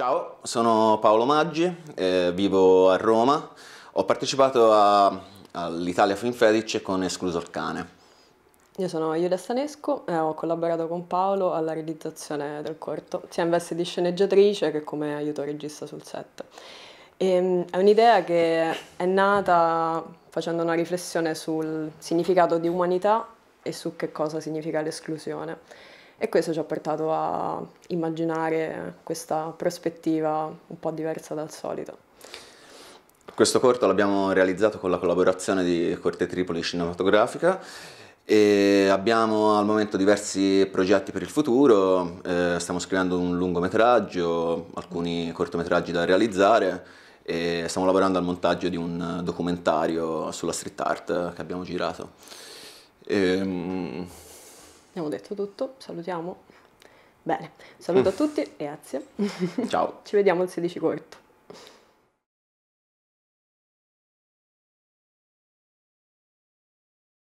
Ciao, sono Paolo Maggi, eh, vivo a Roma. Ho partecipato all'Italia Film Fetish con Escluso il Cane. Io sono Iulia Stanescu e ho collaborato con Paolo alla realizzazione del corto, sia in veste di sceneggiatrice che come aiuto regista sul set. E, ehm, è un'idea che è nata facendo una riflessione sul significato di umanità e su che cosa significa l'esclusione. E questo ci ha portato a immaginare questa prospettiva un po' diversa dal solito. Questo corto l'abbiamo realizzato con la collaborazione di Corte Tripoli Cinematografica e abbiamo al momento diversi progetti per il futuro, eh, stiamo scrivendo un lungometraggio, alcuni cortometraggi da realizzare e stiamo lavorando al montaggio di un documentario sulla street art che abbiamo girato. E, ehm, abbiamo detto tutto, salutiamo. Bene, saluto a mm. tutti, grazie. Ciao. Ci vediamo il 16 corto.